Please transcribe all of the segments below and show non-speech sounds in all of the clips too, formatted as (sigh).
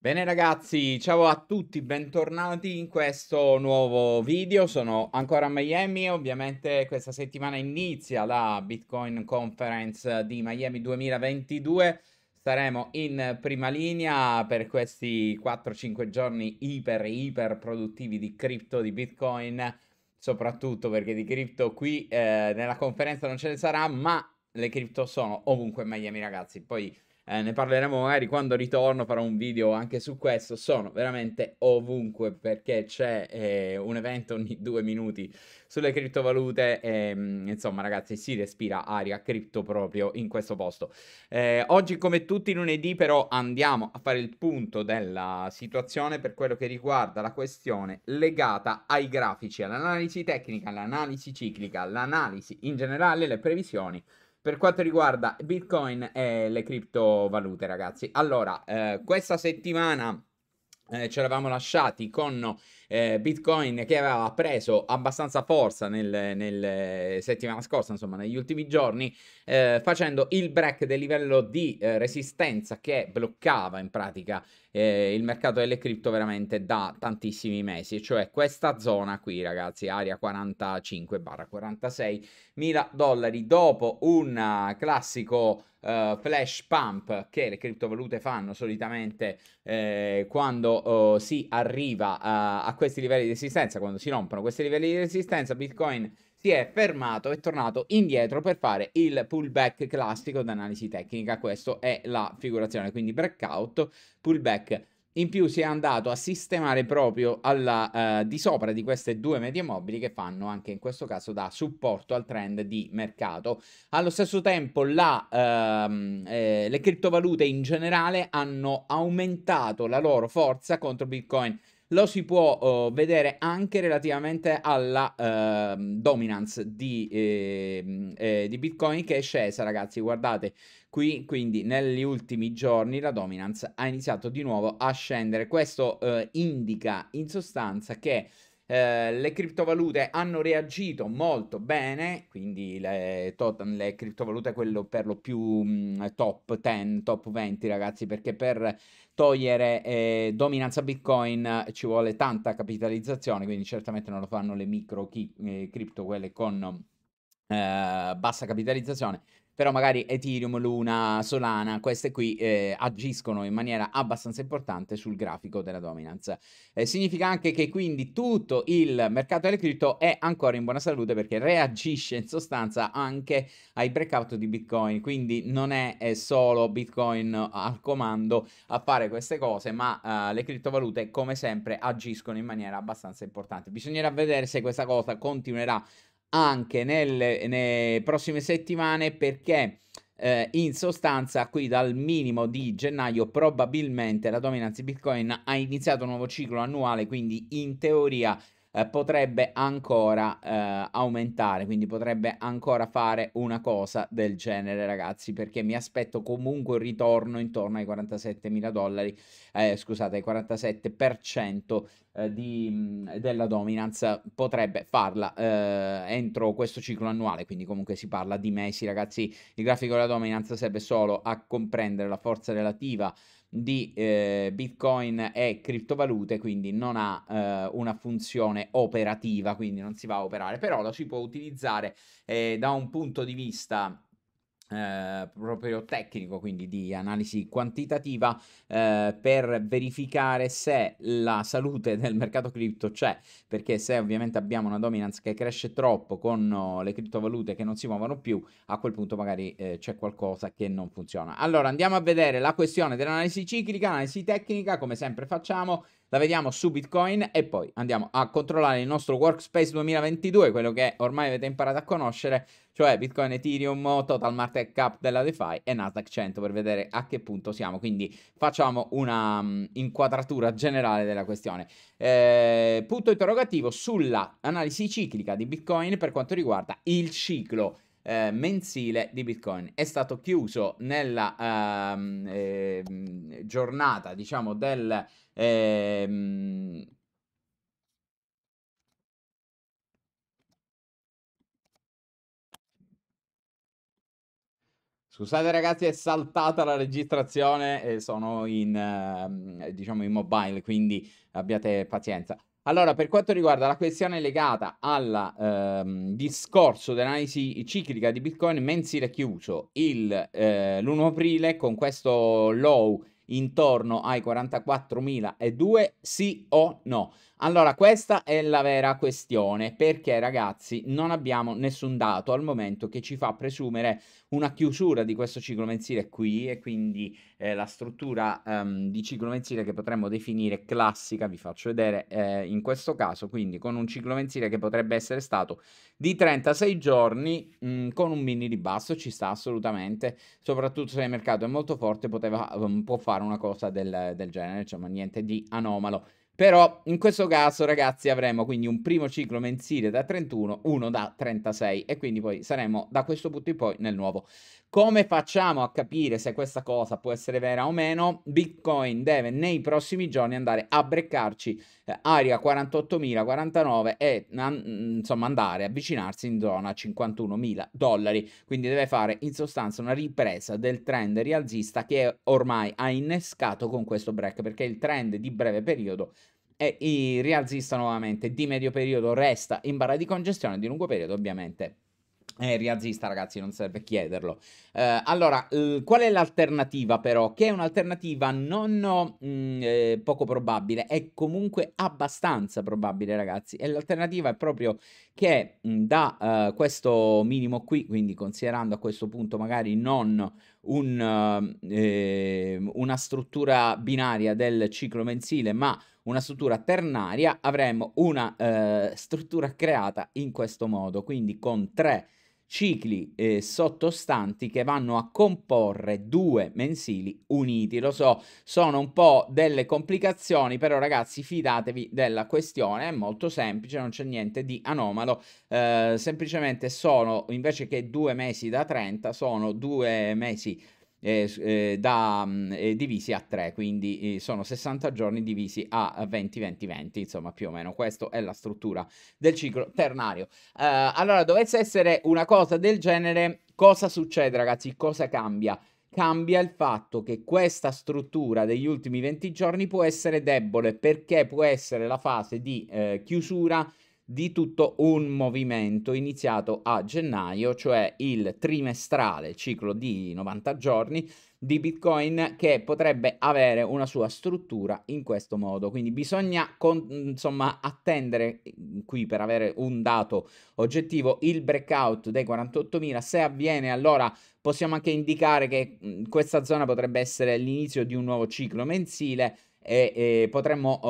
Bene ragazzi, ciao a tutti, bentornati in questo nuovo video, sono ancora a Miami, ovviamente questa settimana inizia la Bitcoin Conference di Miami 2022, saremo in prima linea per questi 4-5 giorni iper iper produttivi di cripto, di Bitcoin, soprattutto perché di cripto qui eh, nella conferenza non ce ne sarà, ma le cripto sono ovunque in Miami ragazzi, poi eh, ne parleremo magari quando ritorno, farò un video anche su questo, sono veramente ovunque perché c'è eh, un evento ogni due minuti sulle criptovalute e ehm, insomma ragazzi si respira aria cripto proprio in questo posto. Eh, oggi come tutti i lunedì però andiamo a fare il punto della situazione per quello che riguarda la questione legata ai grafici, all'analisi tecnica, all'analisi ciclica, all'analisi in generale, le previsioni per quanto riguarda Bitcoin e le criptovalute, ragazzi, allora, eh, questa settimana eh, ci eravamo lasciati con eh, Bitcoin che aveva preso abbastanza forza nel, nel eh, settimana scorsa, insomma negli ultimi giorni, eh, facendo il break del livello di eh, resistenza che bloccava in pratica eh, il mercato delle cripto veramente da tantissimi mesi, cioè questa zona qui ragazzi, area 45-46 mila dollari, dopo un eh, classico uh, flash pump che le criptovalute fanno solitamente eh, quando uh, si arriva a, eh, a questi livelli di resistenza, quando si rompono questi livelli di resistenza, Bitcoin si è fermato e tornato indietro per fare il pullback classico d'analisi tecnica. Questa è la figurazione, quindi breakout, pullback in più si è andato a sistemare proprio alla, uh, di sopra di queste due medie mobili che fanno anche in questo caso da supporto al trend di mercato. Allo stesso tempo la, uh, eh, le criptovalute in generale hanno aumentato la loro forza contro Bitcoin lo si può uh, vedere anche relativamente alla uh, dominance di, eh, eh, di, Bitcoin che è scesa, ragazzi. Guardate, Qui quindi negli ultimi giorni la dominance ha iniziato di nuovo a scendere. Questo eh, indica in sostanza che eh, le criptovalute hanno reagito molto bene, quindi le, tot- le criptovalute quello per lo più mh, mm, top 10, top 20 ragazzi, perché per togliere eh, dominanza Bitcoin ci vuole tanta capitalizzazione, quindi certamente non lo fanno le micro chi- eh, cripto, quelle con eh, bassa capitalizzazione, però magari Ethereum, Luna, Solana, queste qui eh, agiscono in maniera abbastanza importante sul grafico della dominance. Eh, significa anche che quindi tutto il mercato delle cripto è ancora in buona salute perché reagisce in sostanza anche ai breakout di Bitcoin, quindi non è, è eh, solo Bitcoin al comando a fare queste cose, ma eh, le criptovalute come sempre agiscono in maniera abbastanza importante. Bisognerà vedere se questa cosa continuerà anche nelle, nelle prossime settimane perché eh, in sostanza qui dal minimo di gennaio probabilmente la dominanza Bitcoin ha iniziato un nuovo ciclo annuale, quindi in teoria eh, potrebbe ancora eh, aumentare, quindi potrebbe ancora fare una cosa del genere ragazzi, perché mi aspetto comunque un ritorno intorno ai 47 mila dollari, eh, scusate, ai 47% eh, di, della dominance potrebbe farla eh, entro questo ciclo annuale, quindi comunque si parla di mesi ragazzi, il grafico della dominance serve solo a comprendere la forza relativa di eh, Bitcoin e criptovalute, quindi non ha eh, una funzione operativa, quindi non si va a operare, però la si può utilizzare eh, da un punto di vista eh, proprio tecnico, quindi di analisi quantitativa eh, per verificare se la salute del mercato cripto c'è, perché se ovviamente abbiamo una dominance che cresce troppo con oh, le criptovalute che non si muovono più, a quel punto magari eh, c'è qualcosa che non funziona. Allora andiamo a vedere la questione dell'analisi ciclica, analisi tecnica, come sempre facciamo la vediamo su Bitcoin e poi andiamo a controllare il nostro Workspace 2022, quello che ormai avete imparato a conoscere, cioè Bitcoin, Ethereum, total market cap della DeFi e Nasdaq 100 per vedere a che punto siamo. Quindi facciamo una um, inquadratura generale della questione. Eh, punto interrogativo sulla analisi ciclica di Bitcoin per quanto riguarda il ciclo eh, mensile di Bitcoin. È stato chiuso nella, uh, eh, giornata, diciamo, del... Ehm, Scusate ragazzi, è saltata la registrazione, eh, sono in, eh, diciamo in mobile, quindi abbiate pazienza. Allora, per quanto riguarda la questione legata al ehm, discorso dell'analisi ciclica di Bitcoin mensile chiuso il, eh, l'1 aprile con questo low intorno ai 44.002, sì o no? Allora, questa è la vera questione, perché ragazzi non abbiamo nessun dato al momento che ci fa presumere una chiusura di questo ciclo mensile qui e quindi eh, la struttura ehm, di ciclo mensile che potremmo definire classica, vi faccio vedere eh, in questo caso, quindi con un ciclo mensile che potrebbe essere stato di 36 giorni mh, mm, con un mini ribasso, ci sta assolutamente, soprattutto se il mercato è molto forte poteva, ehm, può fare una cosa del, del genere, insomma niente di anomalo. Però in questo caso, ragazzi, avremo quindi un primo ciclo mensile da 31, uno da 36 e quindi poi saremo da questo punto in poi nel nuovo. Come facciamo a capire se questa cosa può essere vera o meno? Bitcoin deve nei prossimi giorni andare a breccarci eh, area 48.049 e an insomma andare a avvicinarsi in zona 51.000 dollari. Quindi deve fare in sostanza una ripresa del trend rialzista che ormai ha innescato con questo break perché il trend di breve periodo e i rialzista nuovamente di medio periodo resta in barra di congestione, di lungo periodo ovviamente eh, rialzista, ragazzi, non serve chiederlo. Eh, allora, qual è l'alternativa, però? Che è un'alternativa non mh, mm, eh, poco probabile, è comunque abbastanza probabile, ragazzi. E l'alternativa è proprio che mh, mm, da eh, questo minimo qui, quindi considerando a questo punto magari non un, eh, una struttura binaria del ciclo mensile, ma una struttura ternaria, avremo una eh, struttura creata in questo modo, quindi con tre cicli eh, sottostanti che vanno a comporre due mensili uniti. Lo so, sono un po' delle complicazioni, però ragazzi fidatevi della questione, è molto semplice, non c'è niente di anomalo, eh, semplicemente sono invece che due mesi da 30, sono due mesi eh, eh, da, mm, eh, divisi a 3, quindi eh, sono 60 giorni divisi a 20, 20, 20, insomma più o meno questa è la struttura del ciclo ternario. Eh, allora, dovesse essere una cosa del genere, cosa succede ragazzi? Cosa cambia? Cambia il fatto che questa struttura degli ultimi 20 giorni può essere debole perché può essere la fase di eh, chiusura di tutto un movimento iniziato a gennaio, cioè il trimestrale ciclo di 90 giorni di Bitcoin che potrebbe avere una sua struttura in questo modo. Quindi bisogna con, insomma attendere eh, qui per avere un dato oggettivo il breakout dei 48.000. Se avviene allora possiamo anche indicare che mh, mm, questa zona potrebbe essere l'inizio di un nuovo ciclo mensile e, e potremmo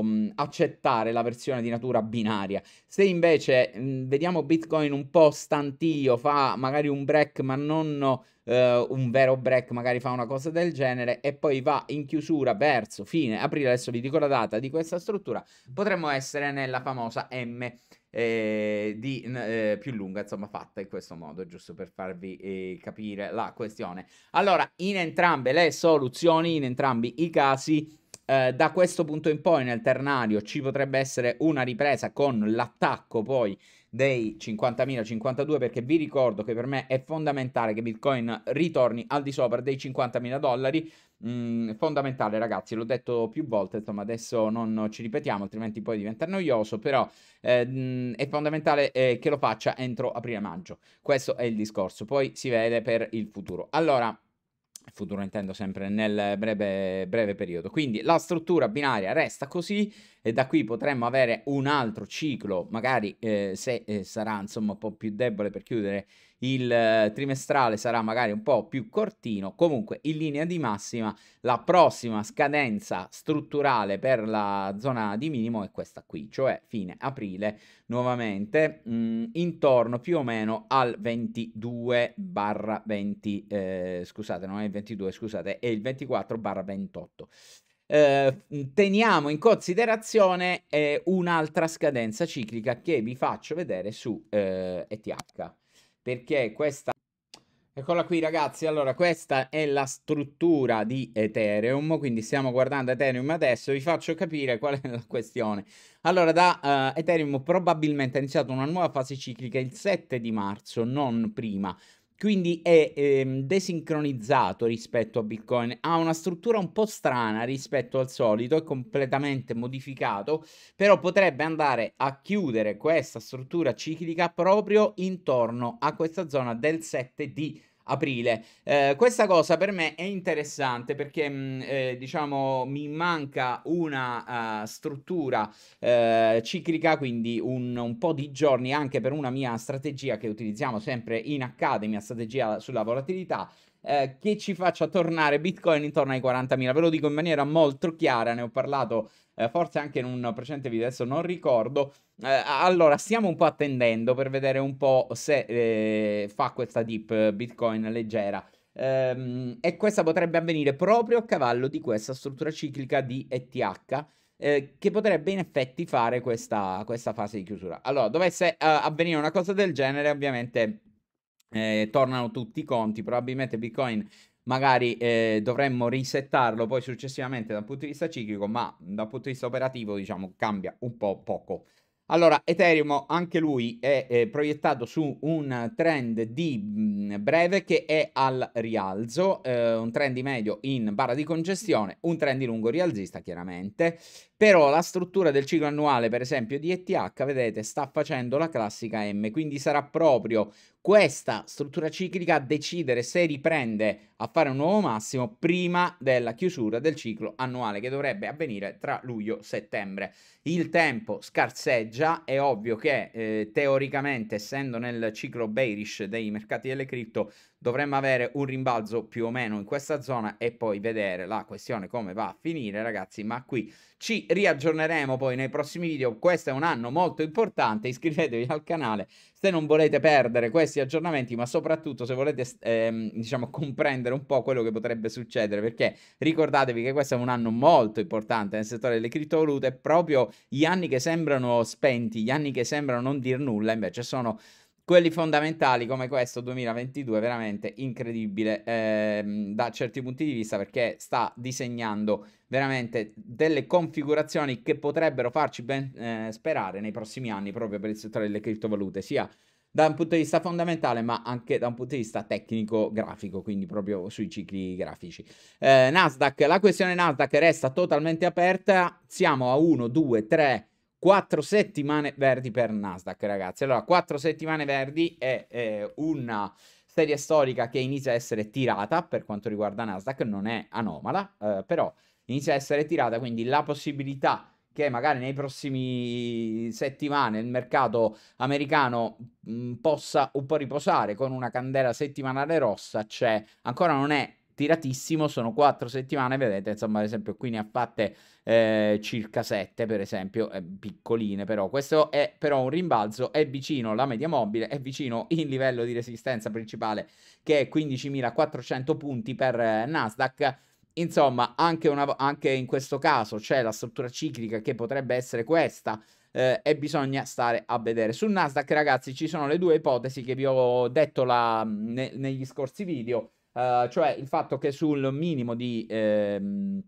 um, accettare la versione di natura binaria. Se invece mh, mhmm, vediamo Bitcoin un po' stantio, fa magari un break ma non uh, un vero break, magari fa una cosa del genere e poi va in chiusura verso fine aprile, adesso vi dico la data di questa struttura, potremmo essere nella famosa M. Eh, di, eh, più lunga, insomma, fatta in questo modo, giusto per farvi eh, capire la questione. Allora, in entrambe le soluzioni, in entrambi i casi, eh, da questo punto in poi nel ternario ci potrebbe essere una ripresa con l'attacco poi dei 50.052 perché vi ricordo che per me è fondamentale che Bitcoin ritorni al di sopra dei 50.000 dollari mm, fondamentale ragazzi l'ho detto più volte insomma adesso non ci ripetiamo altrimenti poi diventa noioso però eh, mm, è fondamentale eh, che lo faccia entro aprile maggio questo è il discorso poi si vede per il futuro allora futuro intendo sempre nel breve, breve, periodo. Quindi la struttura binaria resta così e da qui potremmo avere un altro ciclo, magari eh, se eh, sarà insomma un po' più debole per chiudere il eh, trimestrale sarà magari un po' più cortino, comunque in linea di massima la prossima scadenza strutturale per la zona di minimo è questa qui, cioè fine aprile nuovamente mh, mm, intorno più o meno al 22 barra 20, eh, scusate non è il 22 scusate è il 24 barra 28. Eh, mm, teniamo in considerazione eh, un'altra scadenza ciclica che vi faccio vedere su eh, ETH perché questa... Eccola qui ragazzi, allora questa è la struttura di Ethereum, quindi stiamo guardando Ethereum adesso, vi faccio capire qual è la questione. Allora da uh, Ethereum probabilmente è iniziata una nuova fase ciclica il 7 di marzo, non prima, quindi è ehm, desincronizzato rispetto a Bitcoin, ha una struttura un po' strana rispetto al solito, è completamente modificato, però potrebbe andare a chiudere questa struttura ciclica proprio intorno a questa zona del 7D aprile. Eh, questa cosa per me è interessante perché, mh, mm, eh, diciamo, mi manca una uh, struttura uh, ciclica, quindi un, un, po' di giorni anche per una mia strategia che utilizziamo sempre in Academy, una strategia sulla volatilità. Eh, che ci faccia tornare Bitcoin intorno ai 40.000. Ve lo dico in maniera molto chiara, ne ho parlato eh, forse anche in un precedente video, adesso non ricordo. Eh, allora, stiamo un po' attendendo per vedere un po' se eh, fa questa dip Bitcoin leggera ehm, e questa potrebbe avvenire proprio a cavallo di questa struttura ciclica di ETH. Eh, che potrebbe in effetti fare questa, questa fase di chiusura. Allora, dovesse uh, avvenire una cosa del genere, ovviamente eh, tornano tutti i conti. Probabilmente Bitcoin magari eh, dovremmo risettarlo poi successivamente dal punto di vista ciclico, ma dal punto di vista operativo diciamo cambia un po' poco. Allora, Ethereum anche lui è eh, proiettato su un trend di mm, breve che è al rialzo, eh, un trend di medio in barra di congestione, un trend di lungo rialzista chiaramente, però la struttura del ciclo annuale per esempio di ETH, vedete, sta facendo la classica M, quindi sarà proprio questa struttura ciclica a decidere se riprende a fare un nuovo massimo prima della chiusura del ciclo annuale che dovrebbe avvenire tra luglio e settembre. Il tempo scarseggia, è ovvio che eh, teoricamente essendo nel ciclo bearish dei mercati delle cripto dovremmo avere un rimbalzo più o meno in questa zona e poi vedere la questione come va a finire ragazzi ma qui ci riaggiorneremo poi nei prossimi video questo è un anno molto importante iscrivetevi al canale se non volete perdere questi aggiornamenti ma soprattutto se volete ehm, diciamo comprendere un po' quello che potrebbe succedere perché ricordatevi che questo è un anno molto importante nel settore delle criptovalute proprio gli anni che sembrano spenti gli anni che sembrano non dir nulla invece sono quelli fondamentali come questo 2022 veramente incredibile ehm, da certi punti di vista perché sta disegnando veramente delle configurazioni che potrebbero farci ben eh, sperare nei prossimi anni proprio per il settore delle criptovalute sia da un punto di vista fondamentale, ma anche da un punto di vista tecnico-grafico, quindi proprio sui cicli grafici. Eh, Nasdaq, la questione Nasdaq resta totalmente aperta, siamo a 1, 2, 3, 4 settimane verdi per Nasdaq, ragazzi. Allora, 4 settimane verdi è, è una serie storica che inizia a essere tirata per quanto riguarda Nasdaq, non è anomala, eh, però inizia a essere tirata, quindi la possibilità che magari nei prossimi settimane il mercato americano mh, possa un po' riposare con una candela settimanale rossa c'è, cioè, ancora non è tiratissimo, sono quattro settimane, vedete, insomma, ad esempio qui ne ha fatte eh, circa sette, per esempio, eh, piccoline però. Questo è però un rimbalzo, è vicino alla media mobile, è vicino il livello di resistenza principale che è 15.400 punti per eh, Nasdaq. Insomma, anche, una, anche in questo caso c'è la struttura ciclica che potrebbe essere questa, eh, e bisogna stare a vedere. Sul Nasdaq, ragazzi, ci sono le due ipotesi che vi ho detto la, ne, negli scorsi video. Eh, cioè il fatto che sul minimo di... Ehm,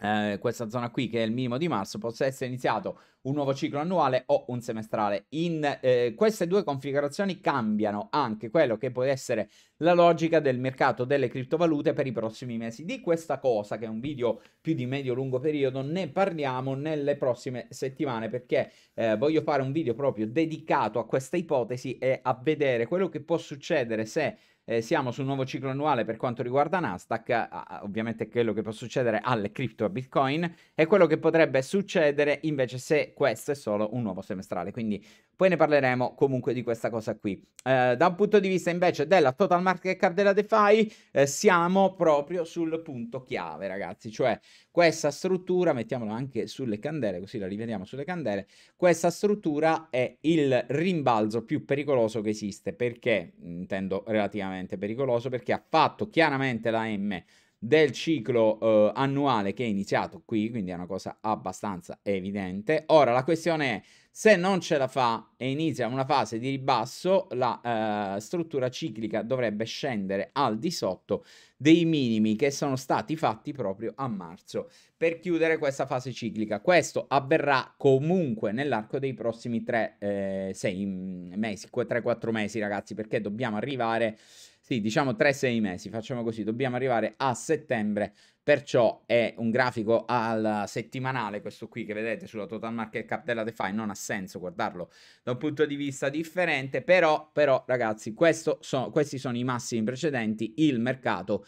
eh, questa zona qui che è il minimo di marzo possa essere iniziato un nuovo ciclo annuale o un semestrale in eh, queste due configurazioni cambiano anche quello che può essere la logica del mercato delle criptovalute per i prossimi mesi di questa cosa che è un video più di medio lungo periodo ne parliamo nelle prossime settimane perché eh, voglio fare un video proprio dedicato a questa ipotesi e a vedere quello che può succedere se eh, siamo su un nuovo ciclo annuale per quanto riguarda Nasdaq, ovviamente quello che può succedere alle cripto a Bitcoin e quello che potrebbe succedere invece se questo è solo un nuovo semestrale, quindi poi ne parleremo comunque di questa cosa qui. Eh, da un punto di vista invece della total market cap della DeFi eh, siamo proprio sul punto chiave ragazzi, cioè questa struttura, mettiamola anche sulle candele così la rivediamo sulle candele, questa struttura è il rimbalzo più pericoloso che esiste perché intendo relativamente estremamente pericoloso perché ha fatto chiaramente la M del ciclo eh, annuale che è iniziato qui, quindi è una cosa abbastanza evidente. Ora la questione è se non ce la fa e inizia una fase di ribasso, la eh, struttura ciclica dovrebbe scendere al di sotto dei minimi che sono stati fatti proprio a marzo per chiudere questa fase ciclica. Questo avverrà comunque nell'arco dei prossimi 3-4 eh, mesi, mesi, ragazzi, perché dobbiamo arrivare sì, diciamo 3-6 mesi, facciamo così, dobbiamo arrivare a settembre, perciò è un grafico al settimanale, questo qui che vedete sulla total market cap della DeFi, non ha senso guardarlo da un punto di vista differente, però, però ragazzi, so, questi sono i massimi precedenti, il mercato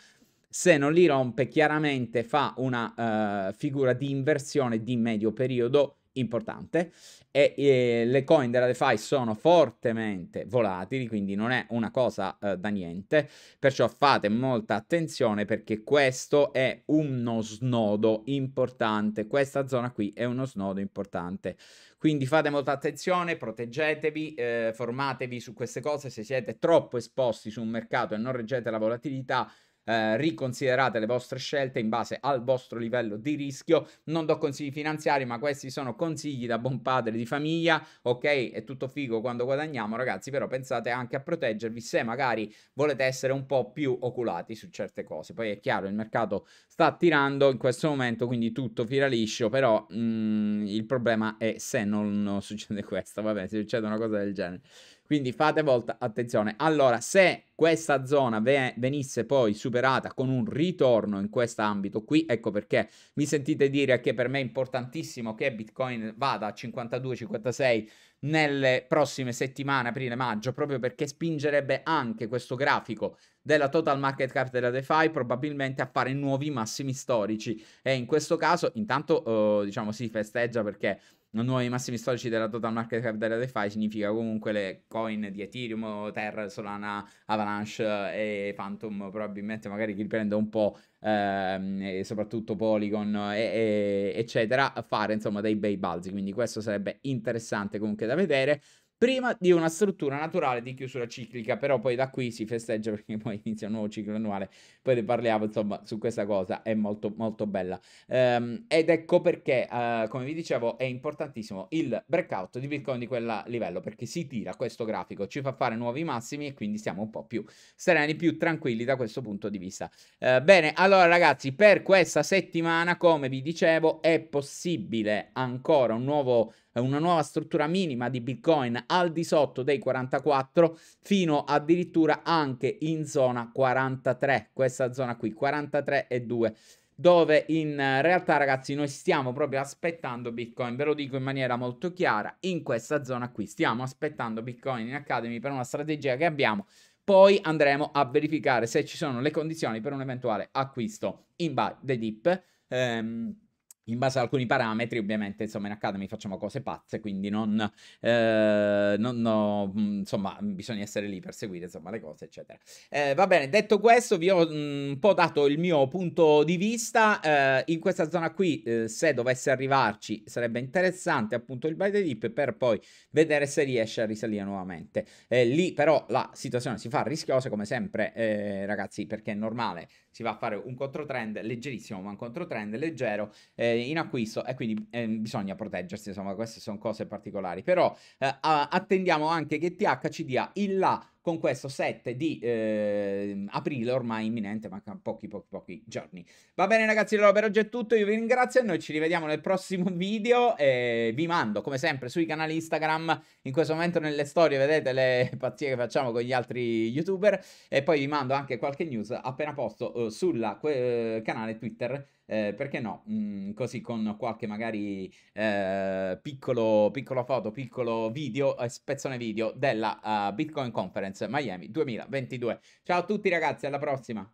se non li rompe chiaramente fa una uh, figura di inversione di medio periodo, importante e eh, le coin della DeFi sono fortemente volatili, quindi non è una cosa eh, da niente, perciò fate molta attenzione perché questo è uno snodo importante, questa zona qui è uno snodo importante. Quindi fate molta attenzione, proteggetevi, eh, formatevi su queste cose, se siete troppo esposti su un mercato e non reggete la volatilità eh, riconsiderate le vostre scelte in base al vostro livello di rischio. Non do consigli finanziari, ma questi sono consigli da buon padre di famiglia. Ok, è tutto figo quando guadagniamo, ragazzi, però pensate anche a proteggervi se magari volete essere un po' più oculati su certe cose. Poi è chiaro, il mercato sta tirando in questo momento, quindi tutto tira liscio, però mh, mm, il problema è se non succede (laughs) questo, vabbè, se succede una cosa del genere. Quindi fate molta attenzione. Allora, se questa zona venisse poi superata con un ritorno in questo ambito qui, ecco perché mi sentite dire che per me è importantissimo che Bitcoin vada a 52-56 nelle prossime settimane, aprile-maggio, proprio perché spingerebbe anche questo grafico della total market cap della DeFi probabilmente a fare nuovi massimi storici e in questo caso intanto eh, diciamo si festeggia perché non nuovi massimi storici della total market cap della DeFi significa comunque le coin di Ethereum, Terra, Solana, Avalanche eh, e Phantom probabilmente magari riprende un po' ehm, e soprattutto Polygon e, e, eccetera fare insomma dei bei balzi quindi questo sarebbe interessante comunque da vedere prima di una struttura naturale di chiusura ciclica, però poi da qui si festeggia (laughs) perché poi inizia un nuovo ciclo annuale, poi ne parliamo insomma su questa cosa, è molto molto bella. Um, ed ecco perché, uh, come vi dicevo, è importantissimo il breakout di Bitcoin di quel livello, perché si tira questo grafico, ci fa fare nuovi massimi e quindi siamo un po' più sereni, più tranquilli da questo punto di vista. Uh, bene, allora ragazzi, per questa settimana, come vi dicevo, è possibile ancora un nuovo una nuova struttura minima di Bitcoin al di sotto dei 44 fino addirittura anche in zona 43, questa zona qui 43 e 2 dove in eh, realtà ragazzi noi stiamo proprio aspettando Bitcoin, ve lo dico in maniera molto chiara, in questa zona qui stiamo aspettando Bitcoin in Academy per una strategia che abbiamo, poi andremo a verificare se ci sono le condizioni per un eventuale acquisto in buy the dip. Ehm, in base ad alcuni parametri, ovviamente, insomma, in Academy facciamo cose pazze, quindi non, eh, non no, mm, insomma, mm, bisogna essere lì per seguire, insomma, le cose, eccetera. Eh, va bene, detto questo, vi ho mm, un po' dato il mio punto di vista. Eh, in questa zona qui, eh, se dovesse arrivarci, sarebbe interessante appunto il buy the dip per poi vedere se riesce a risalire nuovamente. Eh, lì, però, la situazione si fa rischiosa, come sempre, eh, ragazzi, perché è normale si va a fare un controtrend leggerissimo, ma un controtrend leggero eh, in acquisto e quindi eh, bisogna proteggersi, insomma queste sono cose particolari. Però eh, attendiamo anche che TH ci dia il là con questo 7 di eh, aprile ormai imminente, mancano pochi pochi pochi giorni. Va bene ragazzi, allora per oggi è tutto, io vi ringrazio e noi ci rivediamo nel prossimo (laughs) video e vi mando come sempre sui canali Instagram, in questo momento nelle storie vedete le pazzie che facciamo con gli altri youtuber e poi vi mando anche qualche news appena posto eh, sul eh, canale Twitter eh, perché no? Mm, così con qualche magari eh, piccolo, piccolo, foto, piccolo video, eh, spezzone video della uh, Bitcoin Conference Miami 2022. Ciao a tutti ragazzi, alla prossima!